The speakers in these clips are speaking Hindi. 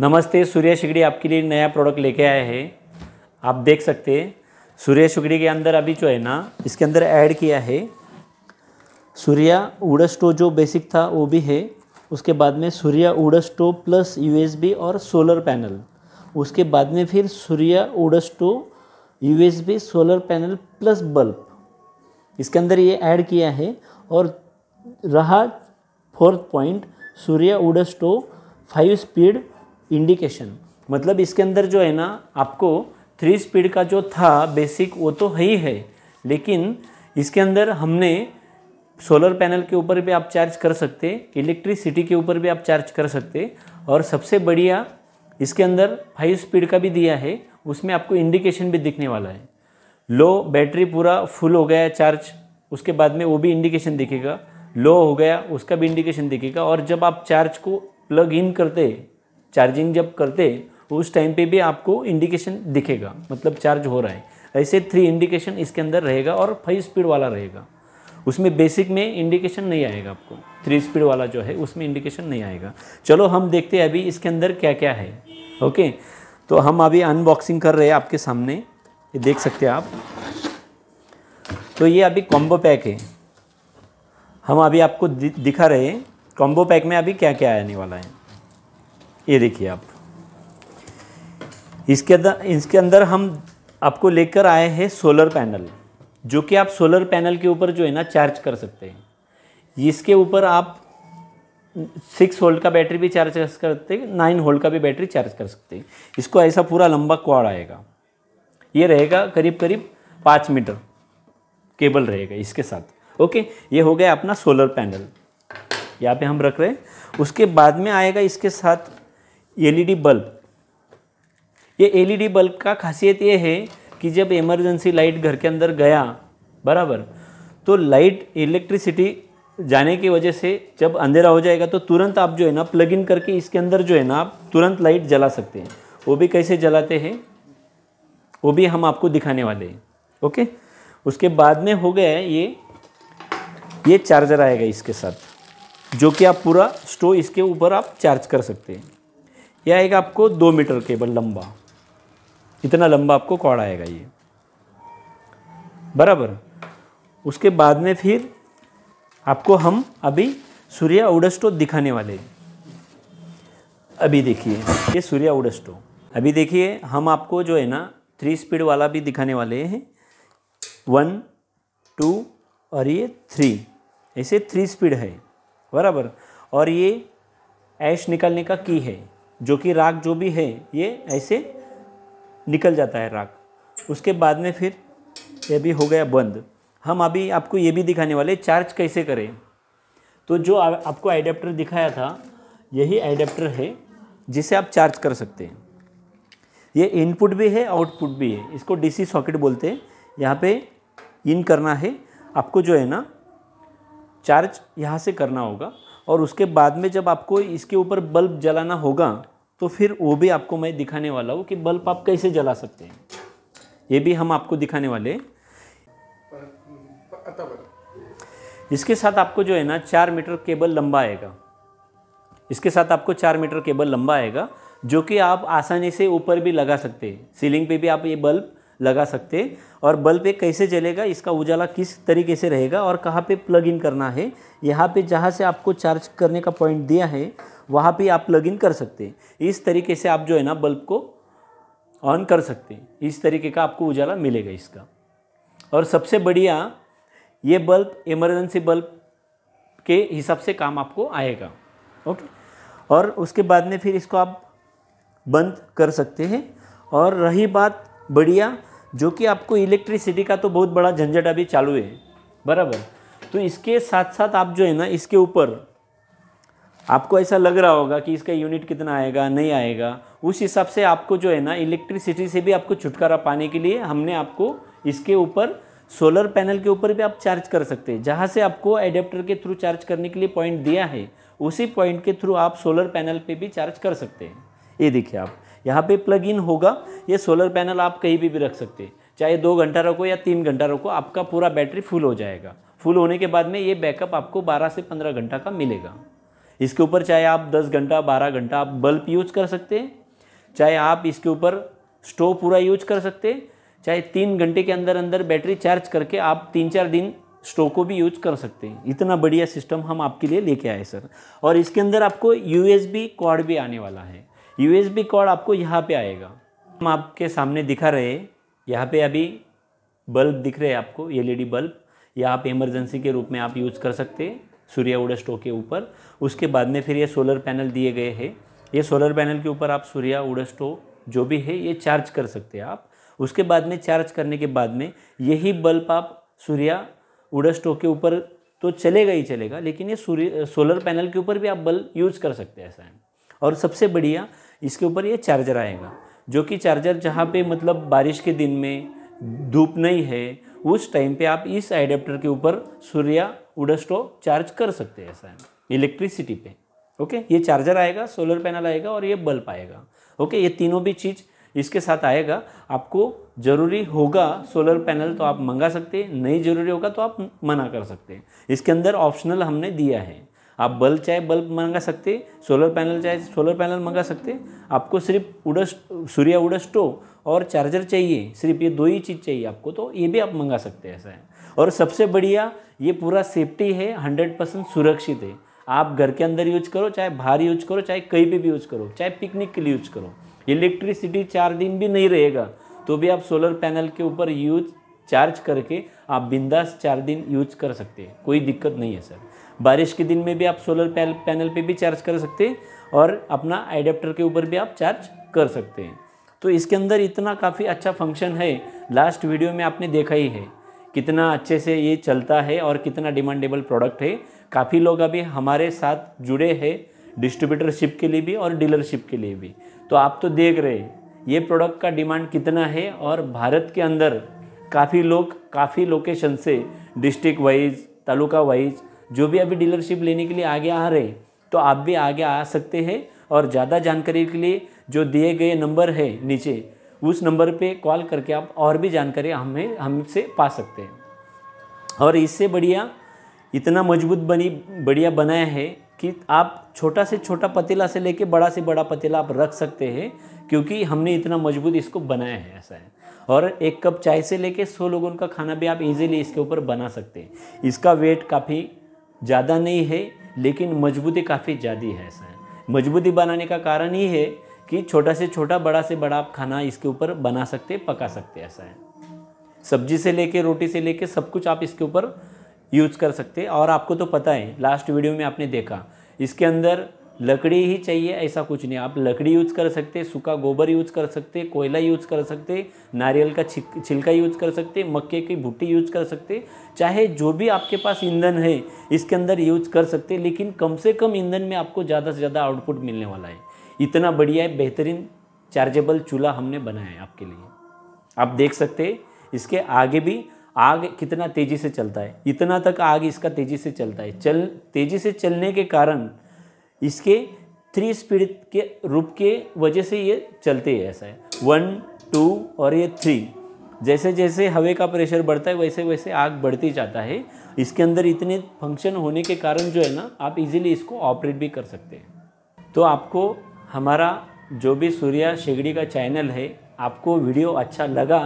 नमस्ते सूर्य शिगड़ी आपके लिए नया प्रोडक्ट लेके आए हैं आप देख सकते हैं सूर्य शिगड़ी के अंदर अभी जो है ना इसके अंदर ऐड किया है सूर्या उड़ा स्टोव जो बेसिक था वो भी है उसके बाद में सूर्या उड़ा स्टोव प्लस यूएसबी और सोलर पैनल उसके बाद में फिर सूर्या उड़ा stove USB solar panel plus bulb इसके अंदर ये ऐड किया है और रहा फोर्थ पॉइंट सूर्या उड़ा स्टोव फाइव स्पीड इंडिकेशन मतलब इसके अंदर जो है ना आपको थ्री स्पीड का जो था बेसिक वो तो है ही है लेकिन इसके अंदर हमने सोलर पैनल के ऊपर भी आप चार्ज कर सकते इलेक्ट्रिसिटी के ऊपर भी आप चार्ज कर सकते और सबसे बढ़िया इसके अंदर फाइव स्पीड का भी दिया है उसमें आपको इंडिकेशन भी दिखने वाला है लो बैटरी पूरा फुल हो गया है चार्ज उसके बाद में वो भी इंडिकेशन दिखेगा लो हो गया उसका भी इंडिकेशन दिखेगा और जब आप चार्ज को प्लग इन करते चार्जिंग जब करते उस टाइम पे भी आपको इंडिकेशन दिखेगा मतलब चार्ज हो रहा है ऐसे थ्री इंडिकेशन इसके अंदर रहेगा और फाइव स्पीड वाला रहेगा उसमें बेसिक में इंडिकेशन नहीं आएगा आपको थ्री स्पीड वाला जो है उसमें इंडिकेशन नहीं आएगा चलो हम देखते हैं अभी इसके अंदर क्या क्या है ओके तो हम अभी अनबॉक्सिंग कर रहे हैं आपके सामने ये देख सकते हैं आप तो ये अभी कॉम्बो पैक है हम अभी आपको दिखा रहे हैं कॉम्बो पैक में अभी क्या क्या आने वाला है ये देखिए आप इसके अंदर इसके अंदर हम आपको लेकर आए हैं सोलर पैनल जो कि आप सोलर पैनल के ऊपर जो है ना चार्ज कर सकते हैं इसके ऊपर आप सिक्स होल्ड का बैटरी भी चार्ज कर सकते हैं नाइन होल्ड का भी बैटरी चार्ज कर सकते हैं इसको ऐसा पूरा लंबा क्वाड आएगा ये रहेगा करीब करीब पाँच मीटर केबल रहेगा इसके साथ ओके ये हो गया अपना सोलर पैनल यहाँ पे हम रख रहे हैं उसके बाद में आएगा इसके साथ एलईडी बल्ब ये एलईडी बल्ब का खासियत ये है कि जब इमरजेंसी लाइट घर के अंदर गया बराबर तो लाइट इलेक्ट्रिसिटी जाने की वजह से जब अंधेरा हो जाएगा तो तुरंत आप जो है ना प्लग इन करके इसके अंदर जो है ना आप तुरंत लाइट जला सकते हैं वो भी कैसे जलाते हैं वो भी हम आपको दिखाने वाले हैं ओके उसके बाद में हो गया ये ये चार्जर आएगा इसके साथ जो कि आप पूरा स्टोव इसके ऊपर आप चार्ज कर सकते हैं यह आएगा आपको दो मीटर केबल लंबा इतना लंबा आपको कॉड आएगा ये बराबर उसके बाद में फिर आपको हम अभी सूर्या उडस्टो दिखाने वाले अभी देखिए ये सूर्य उडस्टो अभी देखिए हम आपको जो है ना थ्री स्पीड वाला भी दिखाने वाले हैं वन टू और ये थ्री ऐसे थ्री स्पीड है बराबर और ये ऐश निकालने का की है जो कि राग जो भी है ये ऐसे निकल जाता है राग उसके बाद में फिर ये भी हो गया बंद हम अभी आपको ये भी दिखाने वाले चार्ज कैसे करें तो जो आ, आपको एडेप्टर दिखाया था यही एडेप्टर है जिसे आप चार्ज कर सकते हैं ये इनपुट भी है आउटपुट भी है इसको डीसी सॉकेट बोलते हैं यहाँ पे इन करना है आपको जो है ना चार्ज यहाँ से करना होगा और उसके बाद में जब आपको इसके ऊपर बल्ब जलाना होगा तो फिर वो भी आपको मैं दिखाने वाला हूँ कि बल्ब आप कैसे जला सकते हैं ये भी हम आपको दिखाने वाले इसके साथ आपको जो है ना चार मीटर केबल लंबा आएगा इसके साथ आपको चार मीटर केबल लंबा आएगा जो कि आप आसानी से ऊपर भी लगा सकते हैं सीलिंग पे भी आप ये बल्ब लगा सकते और बल्ब पे कैसे जलेगा इसका उजाला किस तरीके से रहेगा और कहाँ पे प्लग इन करना है यहाँ पे जहाँ से आपको चार्ज करने का पॉइंट दिया है वहाँ पे आप प्लग इन कर सकते हैं इस तरीके से आप जो है ना बल्ब को ऑन कर सकते हैं इस तरीके का आपको उजाला मिलेगा इसका और सबसे बढ़िया ये बल्ब इमरजेंसी बल्ब के हिसाब से काम आपको आएगा ओके और उसके बाद में फिर इसको आप बंद कर सकते हैं और रही बात बढ़िया जो कि आपको इलेक्ट्रिसिटी का तो बहुत बड़ा झंझट अभी चालू है बराबर तो इसके साथ साथ आप जो है ना इसके ऊपर आपको ऐसा लग रहा होगा कि इसका यूनिट कितना आएगा नहीं आएगा उस हिसाब से आपको जो है ना इलेक्ट्रिसिटी से भी आपको छुटकारा पाने के लिए हमने आपको इसके ऊपर सोलर पैनल के ऊपर भी आप चार्ज कर सकते हैं जहाँ से आपको एडेप्टर के थ्रू चार्ज करने के लिए पॉइंट दिया है उसी पॉइंट के थ्रू आप सोलर पैनल पे भी चार्ज कर सकते हैं ये देखिए आप यहाँ पे प्लग इन होगा ये सोलर पैनल आप कहीं भी, भी रख सकते हैं चाहे दो घंटा रखो या तीन घंटा रखो आपका पूरा बैटरी फुल हो जाएगा फुल होने के बाद में ये बैकअप आपको 12 से 15 घंटा का मिलेगा इसके ऊपर चाहे आप 10 घंटा 12 घंटा आप बल्ब यूज कर सकते हैं चाहे आप इसके ऊपर स्टोव पूरा यूज कर सकते हैं चाहे तीन घंटे के अंदर अंदर बैटरी चार्ज करके आप तीन चार दिन स्टोव को भी यूज कर सकते हैं इतना बढ़िया सिस्टम हम आपके लिए लेके आए सर और इसके अंदर आपको यू एस कॉर्ड भी आने वाला है बी कॉर्ड आपको यहाँ पे आएगा हम आपके सामने दिखा रहे यहाँ पे अभी बल्ब दिख रहे हैं आपको डी बल्ब या आप इमरजेंसी के रूप में आप यूज़ कर सकते हैं सूर्या उड़ा स्टोव के ऊपर उसके बाद में फिर ये सोलर पैनल दिए गए हैं ये सोलर पैनल के ऊपर आप सूर्या उड़ा स्टोव जो भी है ये चार्ज कर सकते हैं आप उसके बाद में चार्ज करने के बाद में यही बल्ब आप सूर्या उड़ा स्टोव के ऊपर तो चलेगा ही चलेगा लेकिन ये सूर्य सोलर पैनल के ऊपर भी आप बल्ब यूज़ कर सकते हैं ऐसा है और सबसे बढ़िया इसके ऊपर ये चार्जर आएगा जो कि चार्जर जहाँ पे मतलब बारिश के दिन में धूप नहीं है उस टाइम पे आप इस एडेप्टर के ऊपर सूर्या उडस्टो चार्ज कर सकते हैं ऐसा इलेक्ट्रिसिटी पे ओके ये चार्जर आएगा सोलर पैनल आएगा और ये बल्ब आएगा ओके ये तीनों भी चीज़ इसके साथ आएगा आपको ज़रूरी होगा सोलर पैनल तो आप मंगा सकते हैं नहीं ज़रूरी होगा तो आप मना कर सकते हैं इसके अंदर ऑप्शनल हमने दिया है आप बल्ब चाहे बल्ब मंगा सकते सोलर पैनल चाहे सोलर पैनल मंगा सकते आपको सिर्फ उडस सूर्या उडस टो और चार्जर चाहिए सिर्फ ये दो ही चीज़ चाहिए आपको तो ये भी आप मंगा सकते हैं ऐसा है और सबसे बढ़िया ये पूरा सेफ्टी है हंड्रेड परसेंट सुरक्षित है आप घर के अंदर यूज करो चाहे बाहर यूज करो चाहे कहीं पर भी यूज करो चाहे पिकनिक के लिए यूज करो इलेक्ट्रिसिटी चार दिन भी नहीं रहेगा तो भी आप सोलर पैनल के ऊपर यूज चार्ज करके आप बिंदास चार दिन यूज कर सकते हैं कोई दिक्कत नहीं है सर बारिश के दिन में भी आप सोलर पैनल पैनल पे भी चार्ज कर सकते हैं और अपना एडेप्टर के ऊपर भी आप चार्ज कर सकते हैं तो इसके अंदर इतना काफ़ी अच्छा फंक्शन है लास्ट वीडियो में आपने देखा ही है कितना अच्छे से ये चलता है और कितना डिमांडेबल प्रोडक्ट है काफ़ी लोग अभी हमारे साथ जुड़े हैं डिस्ट्रीब्यूटरशिप के लिए भी और डीलरशिप के लिए भी तो आप तो देख रहे हैं ये प्रोडक्ट का डिमांड कितना है और भारत के अंदर काफ़ी लोग काफ़ी लोकेशन से डिस्ट्रिक्ट वाइज तालुका वाइज जो भी अभी डीलरशिप लेने के लिए आगे आ रहे तो आप भी आगे आ सकते हैं और ज़्यादा जानकारी के लिए जो दिए गए नंबर है नीचे उस नंबर पे कॉल करके आप और भी जानकारी हमें हमसे पा सकते हैं और इससे बढ़िया इतना मजबूत बनी बढ़िया बनाया है कि आप छोटा से छोटा पतीला से लेके बड़ा से बड़ा पतीला आप रख सकते हैं क्योंकि हमने इतना मजबूत इसको बनाया है ऐसा है और एक कप चाय से लेके सौ लोगों का खाना भी आप इजीली इसके ऊपर बना सकते हैं इसका वेट काफ़ी ज़्यादा नहीं है लेकिन मजबूती काफ़ी ज़्यादा है ऐसा मजबूती बनाने का कारण ये है कि छोटा से छोटा बड़ा से बड़ा आप खाना इसके ऊपर बना सकते पका सकते ऐसा है सब्जी से लेके रोटी से लेके सब कुछ आप इसके ऊपर यूज कर सकते और आपको तो पता है लास्ट वीडियो में आपने देखा इसके अंदर लकड़ी ही चाहिए ऐसा कुछ नहीं आप लकड़ी यूज़ कर सकते सूखा गोबर यूज़ कर सकते कोयला यूज़ कर सकते नारियल का छिलका यूज़ कर सकते मक्के की भुट्टी यूज़ कर सकते चाहे जो भी आपके पास ईंधन है इसके अंदर यूज़ कर सकते लेकिन कम से कम ईंधन में आपको ज़्यादा से ज़्यादा आउटपुट मिलने वाला है इतना बढ़िया है बेहतरीन चार्जेबल चूल्हा हमने बनाया है आपके लिए आप देख सकते इसके आगे भी आग कितना तेज़ी से चलता है इतना तक आग इसका तेज़ी से चलता है चल तेज़ी से चलने के कारण इसके थ्री स्पीड के रूप के वजह से ये चलते है ऐसा है वन टू और ये थ्री जैसे जैसे हवे का प्रेशर बढ़ता है वैसे वैसे आग बढ़ती जाता है इसके अंदर इतने फंक्शन होने के कारण जो है ना आप इजीली इसको ऑपरेट भी कर सकते हैं तो आपको हमारा जो भी सूर्या शेगड़ी का चैनल है आपको वीडियो अच्छा लगा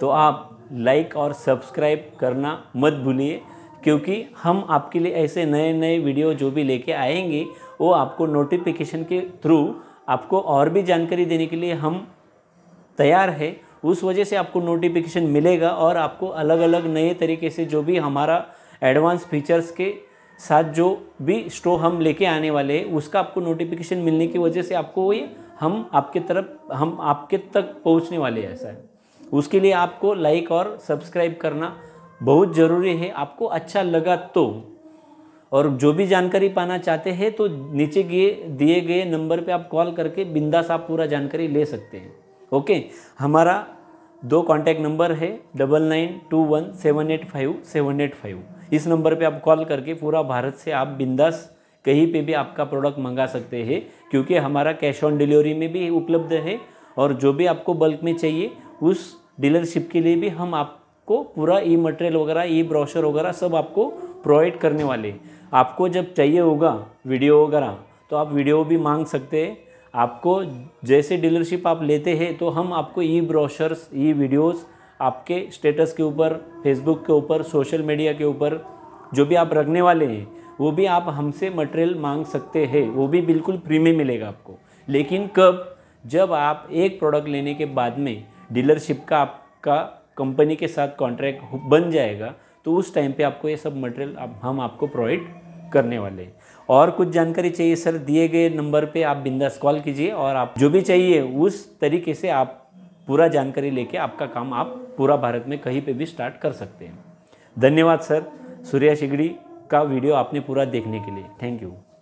तो आप लाइक और सब्सक्राइब करना मत भूलिए क्योंकि हम आपके लिए ऐसे नए नए वीडियो जो भी लेके आएंगे वो आपको नोटिफिकेशन के थ्रू आपको और भी जानकारी देने के लिए हम तैयार है उस वजह से आपको नोटिफिकेशन मिलेगा और आपको अलग अलग नए तरीके से जो भी हमारा एडवांस फीचर्स के साथ जो भी स्टो हम लेके आने वाले हैं उसका आपको नोटिफिकेशन मिलने की वजह से आपको ये हम आपके तरफ हम आपके तक पहुंचने वाले हैं ऐसा है उसके लिए आपको लाइक और सब्सक्राइब करना बहुत ज़रूरी है आपको अच्छा लगा तो और जो भी जानकारी पाना चाहते हैं तो नीचे गए दिए गए नंबर पे आप कॉल करके बिंदास आप पूरा जानकारी ले सकते हैं ओके हमारा दो कांटेक्ट नंबर है double nine two one seven eight five seven eight five इस नंबर पे आप कॉल करके पूरा भारत से आप बिंदास कहीं पे भी आपका प्रोडक्ट मंगा सकते हैं क्योंकि हमारा कैश ऑन डिलीवरी में भी उपलब्ध है और जो भी आपको बल्क में चाहिए उस डीलरशिप के लिए भी हम आपको पूरा ई मटेरियल वगैरह ई ब्रॉशर वगैरह सब आपको प्रोवाइड करने वाले हैं आपको जब चाहिए होगा वीडियो वगैरह तो आप वीडियो भी मांग सकते हैं आपको जैसे डीलरशिप आप लेते हैं तो हम आपको ई ब्रोशर्स ई वीडियोस आपके स्टेटस के ऊपर फेसबुक के ऊपर सोशल मीडिया के ऊपर जो भी आप रखने वाले हैं वो भी आप हमसे मटेरियल मांग सकते हैं वो भी बिल्कुल फ्री में मिलेगा आपको लेकिन कब जब आप एक प्रोडक्ट लेने के बाद में डीलरशिप का आपका कंपनी के साथ कॉन्ट्रैक्ट बन जाएगा तो उस टाइम पे आपको ये सब मटेरियल आप, हम आपको प्रोवाइड करने वाले और कुछ जानकारी चाहिए सर दिए गए नंबर पे आप बिंदास कॉल कीजिए और आप जो भी चाहिए उस तरीके से आप पूरा जानकारी लेके आपका काम आप पूरा भारत में कहीं पे भी स्टार्ट कर सकते हैं धन्यवाद सर सूर्या शिगड़ी का वीडियो आपने पूरा देखने के लिए थैंक यू